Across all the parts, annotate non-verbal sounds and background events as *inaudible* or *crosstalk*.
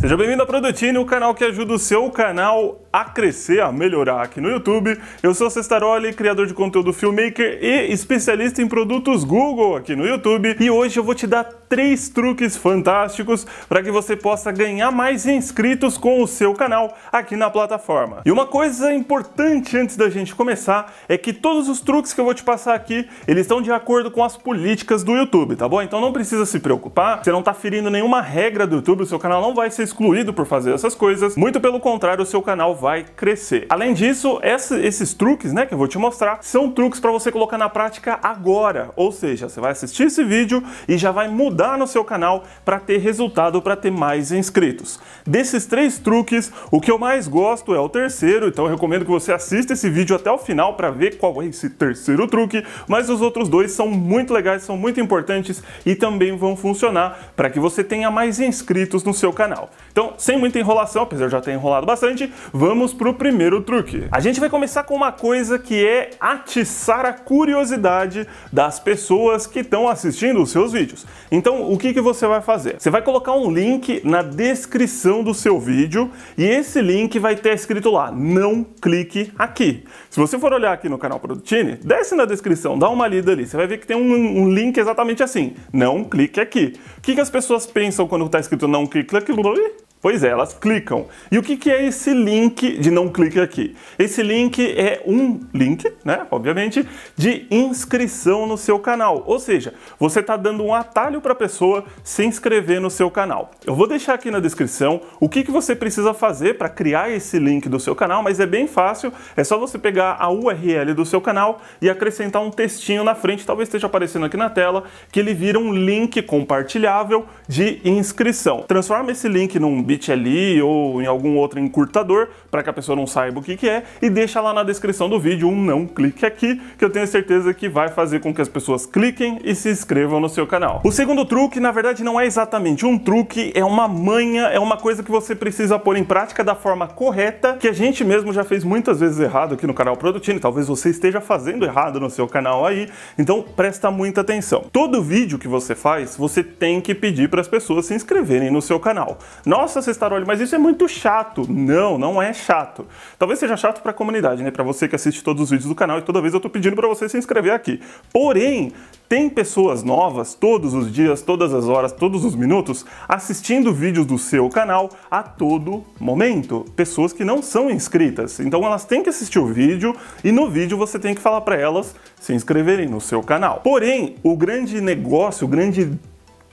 Seja bem-vindo ao Produtini, o canal que ajuda o seu canal a crescer, a melhorar aqui no YouTube. Eu sou Cestaroli, criador de conteúdo filmmaker e especialista em produtos Google aqui no YouTube. E hoje eu vou te dar três truques fantásticos para que você possa ganhar mais inscritos com o seu canal aqui na plataforma. E uma coisa importante antes da gente começar é que todos os truques que eu vou te passar aqui, eles estão de acordo com as políticas do YouTube, tá bom? Então não precisa se preocupar, você não está ferindo nenhuma regra do YouTube, o seu canal não vai ser excluído por fazer essas coisas. Muito pelo contrário, o seu canal vai crescer. Além disso, essa, esses truques, né, que eu vou te mostrar, são truques para você colocar na prática agora. Ou seja, você vai assistir esse vídeo e já vai mudar no seu canal para ter resultado, para ter mais inscritos. Desses três truques, o que eu mais gosto é o terceiro, então eu recomendo que você assista esse vídeo até o final para ver qual é esse terceiro truque, mas os outros dois são muito legais, são muito importantes e também vão funcionar para que você tenha mais inscritos no seu canal. Então, sem muita enrolação, apesar de eu já ter enrolado bastante, vamos vamos pro primeiro truque. A gente vai começar com uma coisa que é atiçar a curiosidade das pessoas que estão assistindo os seus vídeos. Então, o que, que você vai fazer? Você vai colocar um link na descrição do seu vídeo e esse link vai ter escrito lá, não clique aqui. Se você for olhar aqui no canal Produtini, desce na descrição, dá uma lida ali, você vai ver que tem um, um link exatamente assim, não clique aqui. O que, que as pessoas pensam quando está escrito não clique aqui? Pois é, elas clicam. E o que, que é esse link de não clique aqui? Esse link é um link, né? Obviamente, de inscrição no seu canal. Ou seja, você está dando um atalho para a pessoa se inscrever no seu canal. Eu vou deixar aqui na descrição o que, que você precisa fazer para criar esse link do seu canal, mas é bem fácil. É só você pegar a URL do seu canal e acrescentar um textinho na frente, talvez esteja aparecendo aqui na tela, que ele vira um link compartilhável de inscrição. Transforma esse link num bit ali ou em algum outro encurtador para que a pessoa não saiba o que, que é e deixa lá na descrição do vídeo um não clique aqui que eu tenho certeza que vai fazer com que as pessoas cliquem e se inscrevam no seu canal. O segundo truque, na verdade, não é exatamente um truque, é uma manha, é uma coisa que você precisa pôr em prática da forma correta, que a gente mesmo já fez muitas vezes errado aqui no canal Produtino, talvez você esteja fazendo errado no seu canal aí, então presta muita atenção. Todo vídeo que você faz, você tem que pedir para as pessoas se inscreverem no seu canal. Nossa nossa, Cestaroli, mas isso é muito chato. Não, não é chato. Talvez seja chato para a comunidade, né? Para você que assiste todos os vídeos do canal e toda vez eu estou pedindo para você se inscrever aqui. Porém, tem pessoas novas todos os dias, todas as horas, todos os minutos assistindo vídeos do seu canal a todo momento. Pessoas que não são inscritas. Então elas têm que assistir o vídeo e no vídeo você tem que falar para elas se inscreverem no seu canal. Porém, o grande negócio, o grande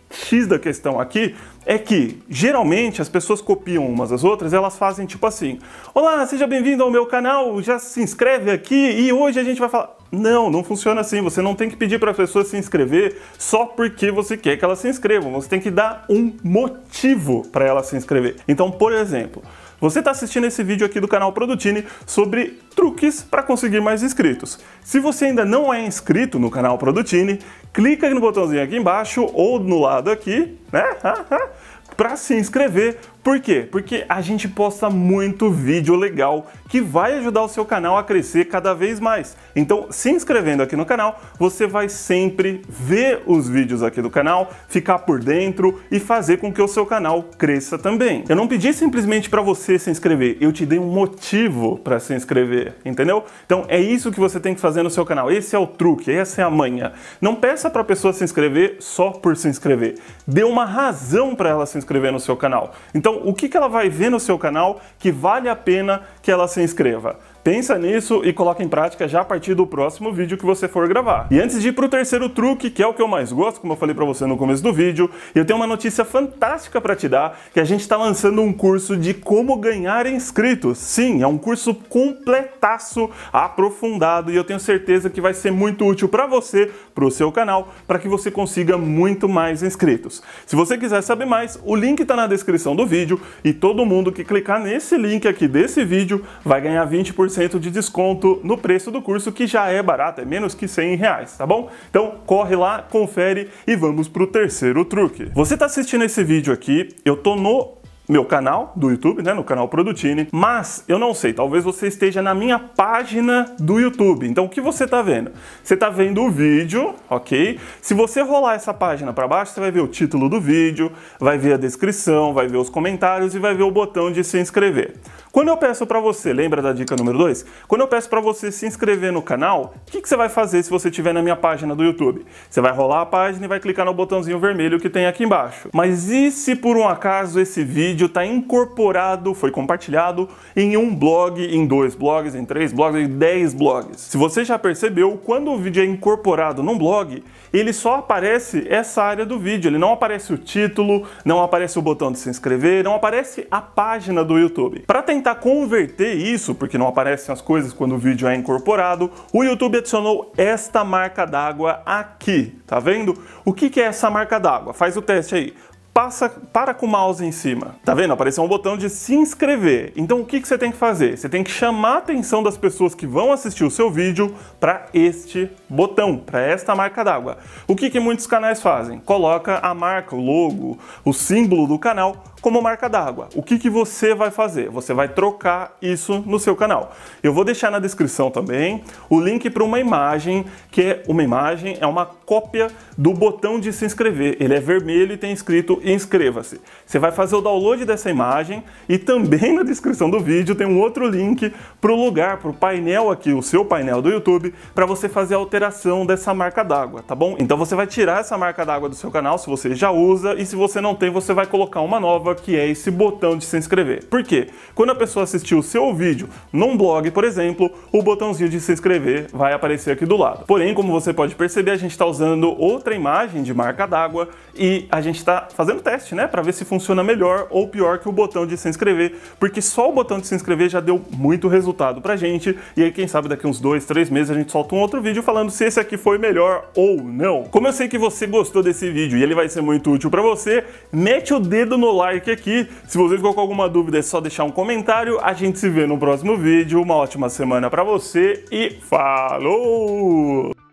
X da questão aqui é que geralmente as pessoas copiam umas as outras, elas fazem tipo assim: Olá, seja bem-vindo ao meu canal, já se inscreve aqui e hoje a gente vai falar. Não, não funciona assim. Você não tem que pedir para a pessoa se inscrever só porque você quer que ela se inscreva. Você tem que dar um motivo para ela se inscrever. Então, por exemplo, você está assistindo esse vídeo aqui do canal Produtini sobre truques para conseguir mais inscritos. Se você ainda não é inscrito no canal Produtini, clica no botãozinho aqui embaixo ou no lado aqui, né? *laughs* para se inscrever, por quê? Porque a gente posta muito vídeo legal que vai ajudar o seu canal a crescer cada vez mais. Então, se inscrevendo aqui no canal, você vai sempre ver os vídeos aqui do canal, ficar por dentro e fazer com que o seu canal cresça também. Eu não pedi simplesmente para você se inscrever, eu te dei um motivo para se inscrever, entendeu? Então, é isso que você tem que fazer no seu canal. Esse é o truque, essa é a manha. Não peça para a pessoa se inscrever só por se inscrever. Dê uma razão para ela se inscrever no seu canal. Então, o que, que ela vai ver no seu canal que vale a pena que ela se inscreva. Pensa nisso e coloca em prática já a partir do próximo vídeo que você for gravar. E antes de ir pro terceiro truque, que é o que eu mais gosto, como eu falei para você no começo do vídeo, eu tenho uma notícia fantástica para te dar, que a gente está lançando um curso de como ganhar inscritos. Sim, é um curso completaço, aprofundado e eu tenho certeza que vai ser muito útil para você, para o seu canal, para que você consiga muito mais inscritos. Se você quiser saber mais, o link está na descrição do vídeo e todo mundo que clicar nesse link aqui desse vídeo vai ganhar 20% 10% de desconto no preço do curso, que já é barato, é menos que 100 reais, tá bom? Então corre lá, confere e vamos para o terceiro truque. Você está assistindo esse vídeo aqui, eu tô no meu canal do YouTube, né, no canal Produtini, mas eu não sei, talvez você esteja na minha página do YouTube. Então o que você está vendo? Você está vendo o vídeo, OK? Se você rolar essa página para baixo, você vai ver o título do vídeo, vai ver a descrição, vai ver os comentários e vai ver o botão de se inscrever. Quando eu peço para você, lembra da dica número 2? Quando eu peço para você se inscrever no canal, o que, que, você vai fazer se você estiver na minha página do YouTube? Você vai rolar a página e vai clicar no botãozinho vermelho que tem aqui embaixo. Mas e se por um acaso esse vídeo está incorporado, foi compartilhado em um blog, em dois blogs, em três blogs, em dez blogs? Se você já percebeu, quando o vídeo é incorporado num blog, ele só aparece essa área do vídeo, ele não aparece o título, não aparece o botão de se inscrever, não aparece a página do YouTube. Para tentar tentar converter isso, porque não aparecem as coisas quando o vídeo é incorporado, o YouTube adicionou esta marca d'água aqui, tá vendo? O que, que é essa marca d'água? Faz o teste aí. Passa, para com o mouse em cima. Tá vendo? Apareceu um botão de se inscrever. Então o que, que você tem que fazer? Você tem que chamar a atenção das pessoas que vão assistir o seu vídeo para este botão para esta marca d'água. O que, que muitos canais fazem? Coloca a marca, o logo, o símbolo do canal como marca d'água. O que, que você vai fazer? Você vai trocar isso no seu canal. Eu vou deixar na descrição também o link para uma imagem, que é uma imagem, é uma cópia do botão de se inscrever. Ele é vermelho e tem escrito inscreva-se. Você vai fazer o download dessa imagem e também na descrição do vídeo tem um outro link para o lugar, para o painel aqui, o seu painel do YouTube, para você fazer a alteração alteração dessa marca d'água, tá bom? Então você vai tirar essa marca d'água do seu canal se você já usa e se você não tem, você vai colocar uma nova que é esse botão de se inscrever. Por quê? Quando a pessoa assistiu o seu vídeo num blog, por exemplo, o botãozinho de se inscrever vai aparecer aqui do lado. Porém, como você pode perceber, a gente está usando outra imagem de marca d'água e a gente está fazendo teste, né, para ver se funciona melhor ou pior que o botão de se inscrever, porque só o botão de se inscrever já deu muito resultado pra gente e aí quem sabe daqui uns dois, três meses a gente solta um outro vídeo falando falando se esse aqui foi melhor ou não. Como eu sei que você gostou desse vídeo e ele vai ser muito útil para você, mete o dedo no like aqui. Se você ficou com alguma dúvida, é só deixar um comentário. A gente se vê no próximo vídeo. Uma ótima semana para você e falou!